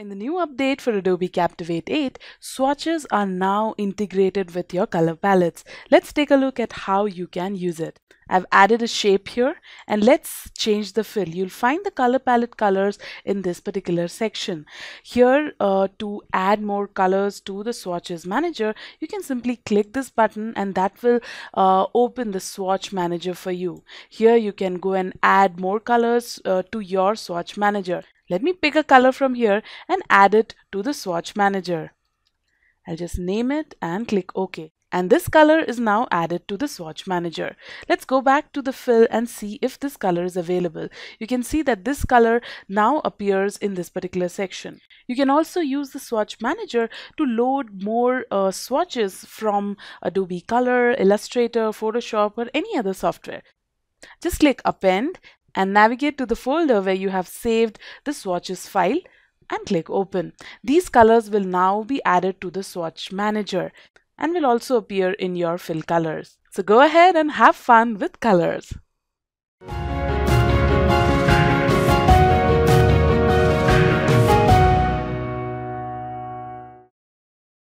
In the new update for Adobe Captivate 8, swatches are now integrated with your color palettes. Let's take a look at how you can use it. I've added a shape here and let's change the fill. You'll find the color palette colors in this particular section. Here uh, to add more colors to the swatches manager, you can simply click this button and that will uh, open the swatch manager for you. Here you can go and add more colors uh, to your swatch manager. Let me pick a color from here and add it to the swatch manager. I'll just name it and click OK. And this color is now added to the swatch manager. Let's go back to the fill and see if this color is available. You can see that this color now appears in this particular section. You can also use the swatch manager to load more uh, swatches from Adobe Color, Illustrator, Photoshop or any other software. Just click append and navigate to the folder where you have saved the swatches file and click open. These colors will now be added to the swatch manager and will also appear in your fill colors. So go ahead and have fun with colors.